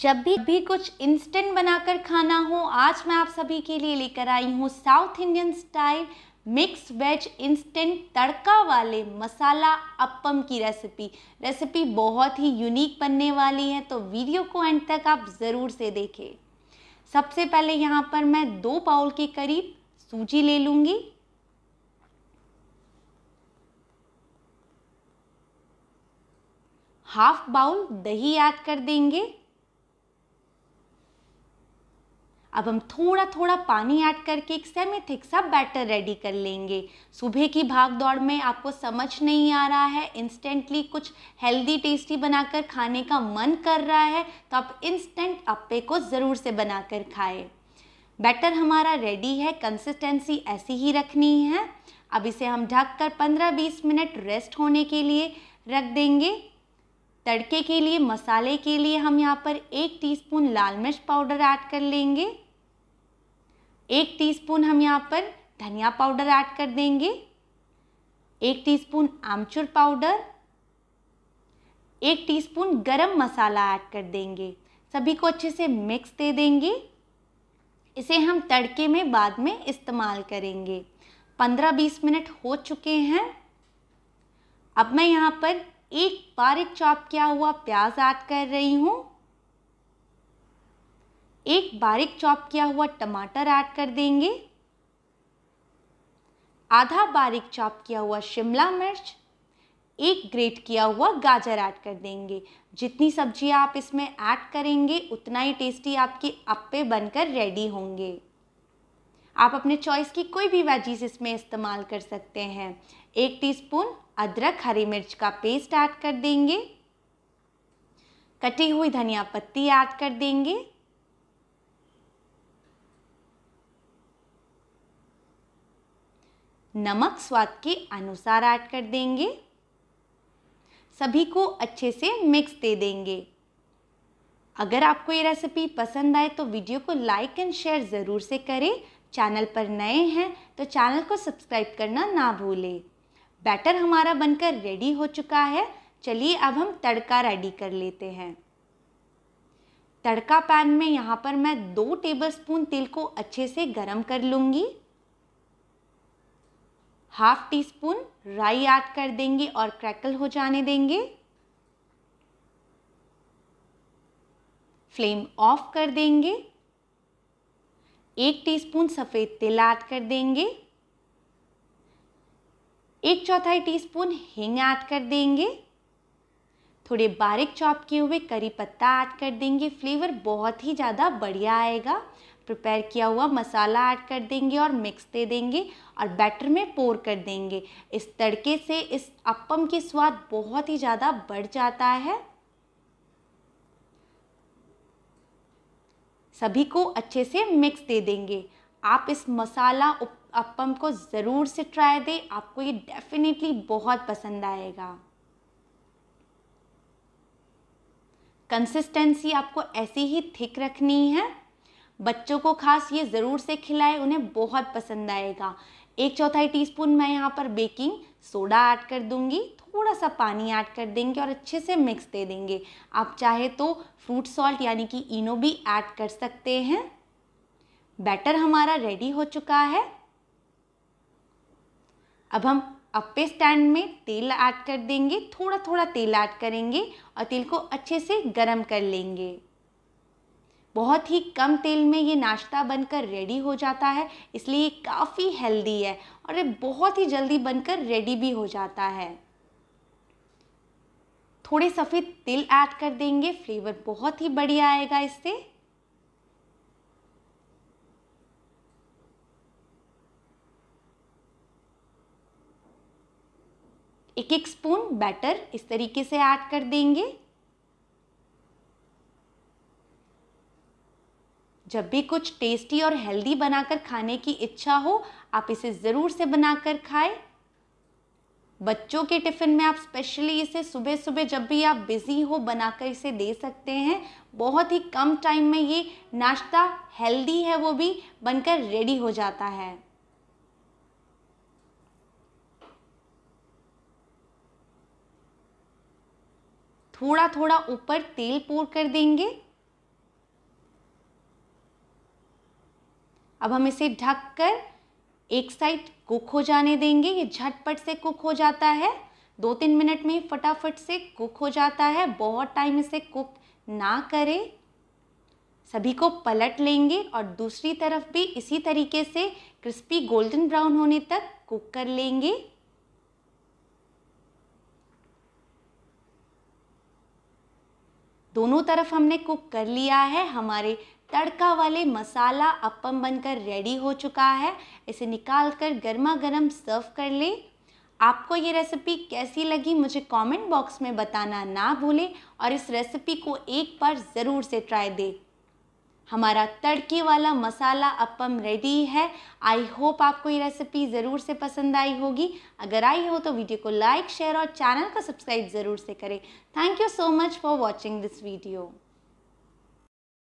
जब भी भी कुछ इंस्टेंट बनाकर खाना हो आज मैं आप सभी के लिए लेकर आई हूँ South Indian style mix veg instant tadka वाले मसाला अप्पम की रेसिपी रेसिपी बहुत ही यूनिक बनने वाली है तो वीडियो को एंड तक आप ज़रूर से देखें सबसे पहले यहाँ पर मैं दो बाउल के करीब सूजी ले लूँगी हाफ बाउल दही ऐड कर देंगे अब हम थोड़ा थोड़ा पानी ऐड करके एक सेमी थिक सा बैटर रेडी कर लेंगे सुबह की भाग दौड़ में आपको समझ नहीं आ रहा है इंस्टेंटली कुछ हेल्दी टेस्टी बनाकर खाने का मन कर रहा है तो आप इंस्टेंट अप्पे को ज़रूर से बनाकर खाएं बैटर हमारा रेडी है कंसिस्टेंसी ऐसी ही रखनी है अब इसे हम ढक कर पंद्रह बीस मिनट रेस्ट होने के लिए रख देंगे तड़के के लिए मसाले के लिए हम यहाँ पर एक टीस्पून लाल मिर्च पाउडर ऐड कर लेंगे एक टीस्पून हम यहाँ पर धनिया पाउडर ऐड कर देंगे एक टीस्पून आमचूर पाउडर एक टीस्पून गरम मसाला ऐड कर देंगे सभी को अच्छे से मिक्स दे देंगे इसे हम तड़के में बाद में इस्तेमाल करेंगे 15-20 मिनट हो चुके हैं अब मैं यहाँ पर एक बारीक चॉप किया हुआ प्याज ऐड कर रही हूँ एक बारीक चॉप किया हुआ टमाटर ऐड कर देंगे आधा बारीक चॉप किया हुआ शिमला मिर्च एक ग्रेट किया हुआ गाजर ऐड कर देंगे जितनी सब्जियां आप इसमें ऐड करेंगे उतना ही टेस्टी आपके अप्पे बनकर रेडी होंगे आप अपने चॉइस की कोई भी वेजीज इसमें इस्तेमाल कर सकते हैं एक टीस्पून अदरक हरी मिर्च का पेस्ट ऐड कर देंगे कटी हुई धनिया पत्ती ऐड कर देंगे नमक स्वाद के अनुसार ऐड कर देंगे सभी को अच्छे से मिक्स दे देंगे अगर आपको ये रेसिपी पसंद आए तो वीडियो को लाइक एंड शेयर ज़रूर से करें चैनल पर नए हैं तो चैनल को सब्सक्राइब करना ना भूलें बैटर हमारा बनकर रेडी हो चुका है चलिए अब हम तड़का रेडी कर लेते हैं तड़का पैन में यहाँ पर मैं दो टेबलस्पून तेल को अच्छे से गरम कर लूँगी हाफ टी स्पून राई ऐड कर देंगे और क्रैकल हो जाने देंगे फ्लेम ऑफ कर देंगे एक टीस्पून सफ़ेद तिल ऐड कर देंगे एक चौथाई टीस्पून हिंग ऐड कर देंगे थोड़े बारीक चॉप किए हुए करी पत्ता ऐड कर देंगे फ्लेवर बहुत ही ज़्यादा बढ़िया आएगा प्रिपेयर किया हुआ मसाला ऐड कर देंगे और मिक्स दे देंगे और बैटर में पोर कर देंगे इस तड़के से इस अपम की स्वाद बहुत ही ज़्यादा बढ़ जाता है सभी को अच्छे से मिक्स दे देंगे आप इस मसाला अपम को ज़रूर से ट्राई दें आपको ये डेफिनेटली बहुत पसंद आएगा कंसिस्टेंसी आपको ऐसी ही थिक रखनी है बच्चों को खास ये ज़रूर से खिलाए उन्हें बहुत पसंद आएगा एक चौथाई टीस्पून मैं यहाँ पर बेकिंग सोडा ऐड कर दूंगी थोड़ा सा पानी ऐड कर देंगे और अच्छे से मिक्स दे देंगे आप चाहे तो फ्रूट सॉल्ट यानी कि इनो भी ऐड कर सकते हैं बैटर हमारा रेडी हो चुका है अब हम अब पे स्टैंड में तेल ऐड कर देंगे थोड़ा थोड़ा तेल ऐड करेंगे और तेल को अच्छे से गर्म कर लेंगे बहुत ही कम तेल में ये नाश्ता बनकर रेडी हो जाता है इसलिए ये काफ़ी हेल्दी है और ये बहुत ही जल्दी बनकर रेडी भी हो जाता है थोड़े सफ़ेद तिल ऐड कर देंगे फ्लेवर बहुत ही बढ़िया आएगा इससे एक एक स्पून बैटर इस तरीके से ऐड कर देंगे जब भी कुछ टेस्टी और हेल्दी बनाकर खाने की इच्छा हो आप इसे ज़रूर से बनाकर खाएं बच्चों के टिफ़िन में आप स्पेशली इसे सुबह सुबह जब भी आप बिज़ी हो बनाकर इसे दे सकते हैं बहुत ही कम टाइम में ये नाश्ता हेल्दी है वो भी बनकर रेडी हो जाता है थोड़ा थोड़ा ऊपर तेल पोर कर देंगे अब हम इसे ढक कर एक साइड कुक हो जाने देंगे ये झटपट से कुक हो जाता है दो तीन मिनट में फटाफट से कुक हो जाता है बहुत टाइम इसे कुक ना करें सभी को पलट लेंगे और दूसरी तरफ भी इसी तरीके से क्रिस्पी गोल्डन ब्राउन होने तक कुक कर लेंगे दोनों तरफ हमने कुक कर लिया है हमारे तड़का वाले मसाला अपम बनकर रेडी हो चुका है इसे निकाल कर गर्मा गर्म सर्व कर लें आपको ये रेसिपी कैसी लगी मुझे कमेंट बॉक्स में बताना ना भूलें और इस रेसिपी को एक बार ज़रूर से ट्राई दें हमारा तड़के वाला मसाला अपम रेडी है आई होप आपको ये रेसिपी ज़रूर से पसंद आई होगी अगर आई हो तो वीडियो को लाइक शेयर और चैनल को सब्सक्राइब ज़रूर से करें thank you so much for watching this video